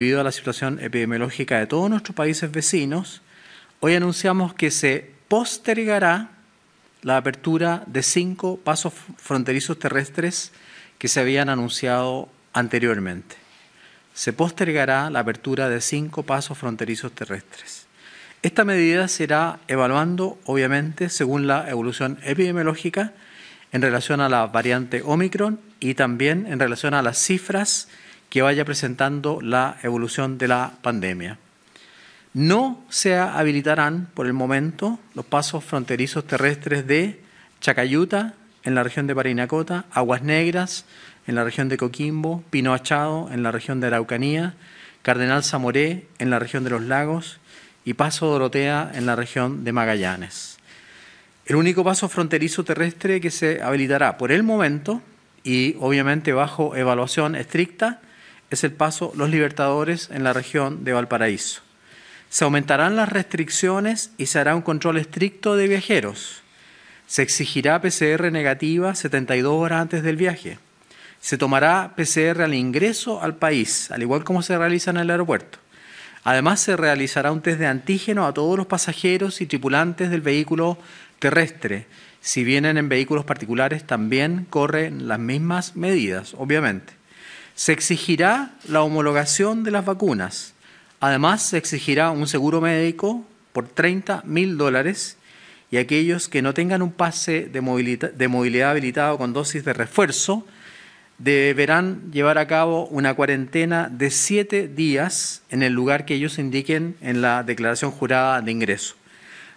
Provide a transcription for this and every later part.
debido a la situación epidemiológica de todos nuestros países vecinos, hoy anunciamos que se postergará la apertura de cinco pasos fronterizos terrestres que se habían anunciado anteriormente. Se postergará la apertura de cinco pasos fronterizos terrestres. Esta medida será evaluando, obviamente, según la evolución epidemiológica en relación a la variante Omicron y también en relación a las cifras que vaya presentando la evolución de la pandemia. No se habilitarán por el momento los pasos fronterizos terrestres de Chacayuta en la región de Parinacota, Aguas Negras en la región de Coquimbo, Pino Achado en la región de Araucanía, Cardenal Zamoré en la región de Los Lagos y Paso Dorotea en la región de Magallanes. El único paso fronterizo terrestre que se habilitará por el momento y obviamente bajo evaluación estricta es el paso Los Libertadores en la región de Valparaíso. Se aumentarán las restricciones y se hará un control estricto de viajeros. Se exigirá PCR negativa 72 horas antes del viaje. Se tomará PCR al ingreso al país, al igual como se realiza en el aeropuerto. Además, se realizará un test de antígeno a todos los pasajeros y tripulantes del vehículo terrestre. Si vienen en vehículos particulares, también corren las mismas medidas, obviamente. Se exigirá la homologación de las vacunas. Además, se exigirá un seguro médico por 30 mil dólares y aquellos que no tengan un pase de, movilidad, de movilidad habilitado con dosis de refuerzo deberán llevar a cabo una cuarentena de siete días en el lugar que ellos indiquen en la declaración jurada de ingreso,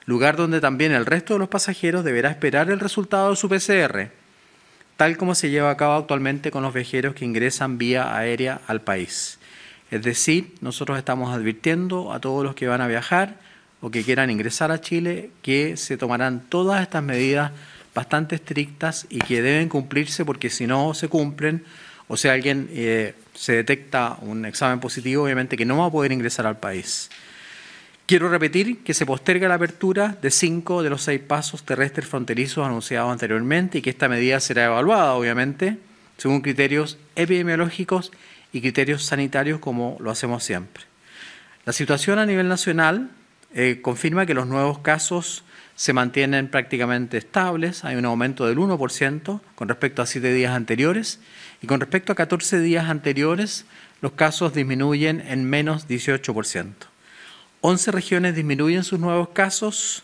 lugar donde también el resto de los pasajeros deberá esperar el resultado de su PCR tal como se lleva a cabo actualmente con los viajeros que ingresan vía aérea al país. Es decir, nosotros estamos advirtiendo a todos los que van a viajar o que quieran ingresar a Chile que se tomarán todas estas medidas bastante estrictas y que deben cumplirse porque si no se cumplen, o si alguien eh, se detecta un examen positivo, obviamente que no va a poder ingresar al país. Quiero repetir que se posterga la apertura de cinco de los seis pasos terrestres fronterizos anunciados anteriormente y que esta medida será evaluada, obviamente, según criterios epidemiológicos y criterios sanitarios como lo hacemos siempre. La situación a nivel nacional eh, confirma que los nuevos casos se mantienen prácticamente estables, hay un aumento del 1% con respecto a siete días anteriores y con respecto a 14 días anteriores los casos disminuyen en menos 18%. 11 regiones disminuyen sus nuevos casos,